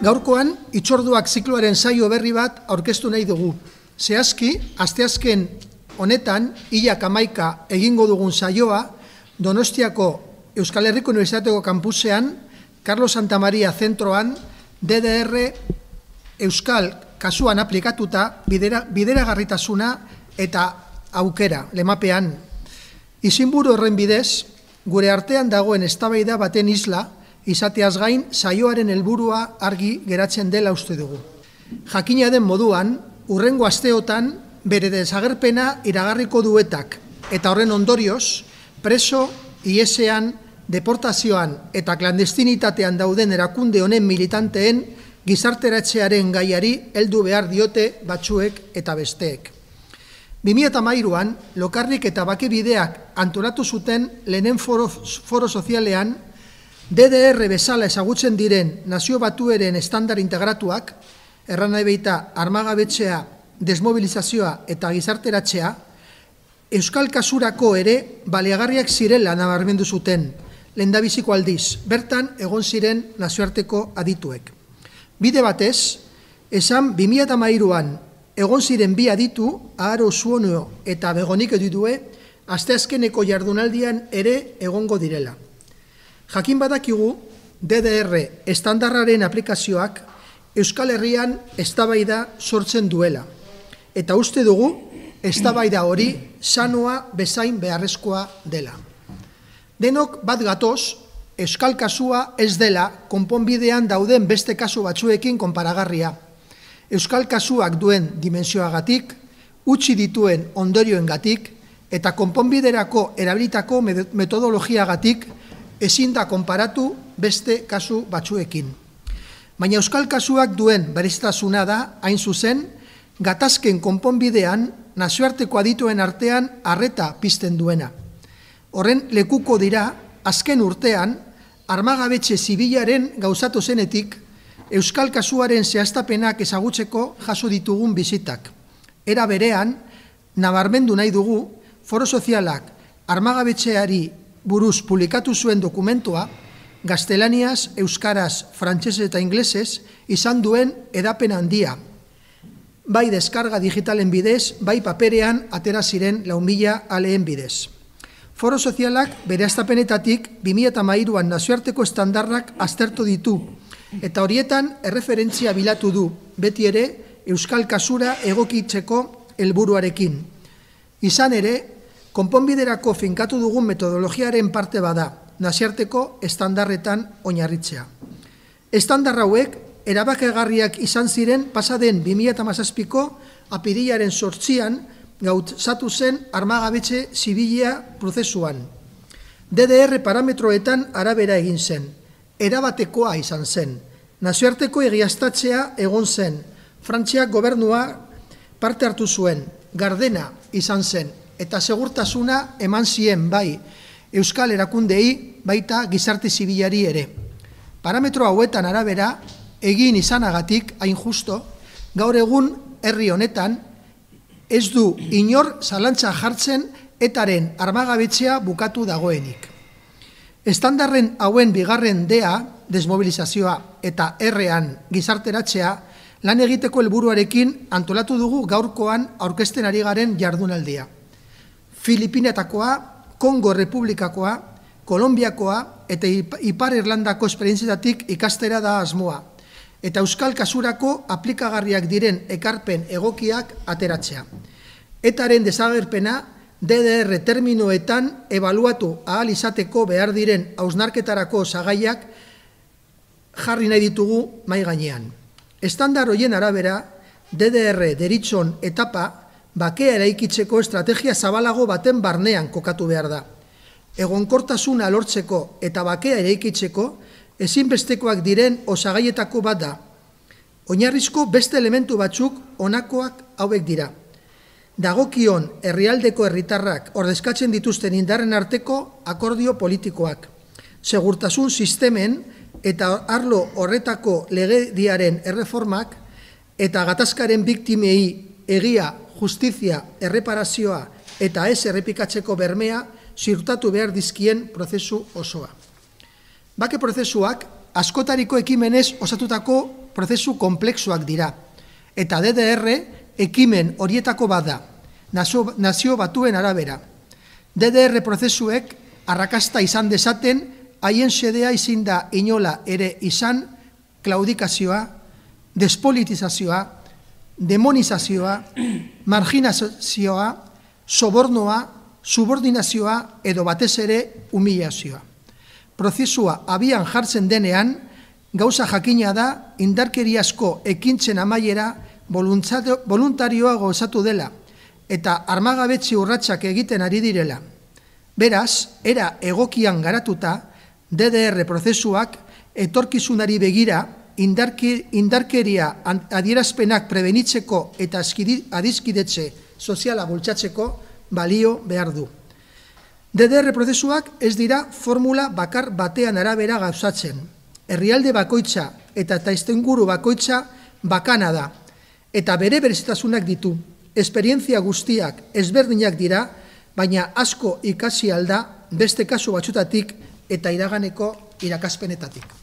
Gaurkoan, itxorduak zikloaren saio berri bat aurkeztu nahi dugu. Zehazki, asteazken honetan, hilak Kamaika egingo dugun saioa, Donostiako Euskal Herriko Universitateko Kampusean, Carlos Santa Maria Zentroan, DDR Euskal kasuan aplikatuta bidera, bideragarritasuna eta aukera, lemapean. Izinburu horren bidez, gure artean dagoen estabaida baten isla, izateaz gain saioaren helburua argi geratzen dela uste dugu. Jakina den moduan, urrengo asteotan bere desagerpena iragarriko duetak eta horren ondorioz, preso, iesean, deportazioan eta klandestinitatean dauden erakunde honen militanteen gizarteratzearen gaiari heldu behar diote batzuek eta besteek. 2013 an lokarrik eta bakibideak antolatu zuten lehenen foro sozialean DDR bezala ezagutzen diren nazio batueren estandar integratuak, erran nahi behita armagabetzea, desmobilizazioa eta gizarteratzea, Euskal Kasurako ere baliagarriak zirela nabarmendu zuten, lendabiziko aldiz, bertan egon ziren nazioarteko adituek. Bide batez, esan 2008an egon ziren bi aditu, aharo zuonio eta begonik edudue, asteazkeneko jardunaldian ere egongo direla. Jakin badakigu, DDR estandarraren aplikazioak Euskal Herrian eztabaida sortzen duela. Eta uste dugu, eztabaida hori sanoa bezain beharrezkoa dela. Denok bat gatoz, Euskal kasua ez dela konponbidean dauden beste kasu batzuekin konparagarria. Euskal kasuak duen dimensioagatik, utzi dituen ondorioengatik eta konponbiderako erabilitako metodologiagatik gatik, ezin da konparatu beste kasu batzuekin. Baina euskal kasuak duen beristasuna da, hain zuzen, gatazken konponbidean nazioarteko adituen artean harreta pizten duena. Horren lekuko dira, azken urtean, armagabetxe zibilaren gauzatu zenetik, euskal kasuaren zehaztapenak ezagutzeko jaso ditugun bizitak. Era berean, nabarmendu nahi dugu, foro sozialak armagabetxeari buruz publikatu zuen dokumentua, gaztelaniaz, euskaraz, frantsesez eta inglesez izan duen edapen handia. Bai deskarga digitalen bidez, bai paperean atera ziren laumila aleen bidez. Foro sozialak bere astapenetatik 2008an nazioarteko estandarrak aztertu ditu, eta horietan erreferentzia bilatu du, beti ere, Euskal Kasura egokitzeko helburuarekin. Izan ere, konponbiderako finkatu dugun metodologiaren parte bada, nasiarteko estandarretan oinarritzea. Estandar hauek, erabakegarriak izan ziren pasaden 2008ko apirilaren sortzian gautzatu zen armagabetxe zibilia prozesuan. DDR parametroetan arabera egin zen, erabatekoa izan zen, nazioarteko egiaztatzea egon zen, Frantziak gobernua parte hartu zuen, gardena izan zen, eta segurtasuna eman zien bai Euskal Erakundei baita gizarte zibilari ere. Parametro hauetan arabera egin izanagatik hain justo gaur egun herri honetan ez du inor zalantza jartzen etaren armagabetzea bukatu dagoenik. Estandarren hauen bigarren dea desmobilizazioa eta errean gizarteratzea lan egiteko helburuarekin antolatu dugu gaurkoan aurkesten ari garen jardunaldia. Filipinetakoa, Kongo Republikakoa, Kolombiakoa eta Ipar Irlandako esperientzietatik ikastera da asmoa. Eta Euskal Kasurako aplikagarriak diren ekarpen egokiak ateratzea. Etaren desagerpena, DDR terminoetan ebaluatu ahal izateko behar diren hausnarketarako zagaiak jarri nahi ditugu maigainean. Estandar hoien arabera, DDR deritzon etapa, bakea eraikitzeko estrategia zabalago baten barnean kokatu behar da. Egonkortasuna lortzeko eta bakea eraikitzeko ezinbestekoak diren osagaietako bat da. Oinarrizko beste elementu batzuk onakoak hauek dira. Dagokion herrialdeko herritarrak ordezkatzen dituzten indarren arteko akordio politikoak. Segurtasun sistemen eta arlo horretako legediaren erreformak eta gatazkaren biktimei egia justizia erreparazioa eta ez errepikatzeko bermea zirtatu behar dizkien prozesu osoa. Bake prozesuak askotariko ekimenez osatutako prozesu kompleksuak dira, eta DDR ekimen horietako bada, nazio batuen arabera. DDR prozesuek arrakasta izan desaten, haien sedea izinda inola ere izan, klaudikazioa, despolitizazioa, demonizazioa, marginazioa, sobornoa, subordinazioa edo batez ere humilazioa. Prozesua abian jartzen denean, gauza jakina da indarkeriazko ekintzen amaiera voluntarioago esatu dela eta armagabetzi urratsak egiten ari direla. Beraz, era egokian garatuta, DDR prozesuak etorkizunari begira, indarkeria adierazpenak prebenitzeko eta adizkidetze soziala bultzatzeko balio behar du. DDR prozesuak ez dira formula bakar batean arabera gauzatzen. Herrialde bakoitza eta eta guru bakoitza bakana da. Eta bere berezitasunak ditu. Esperientzia guztiak ezberdinak dira, baina asko ikasi alda, beste kasu batxutatik eta iraganeko irakaspenetatik.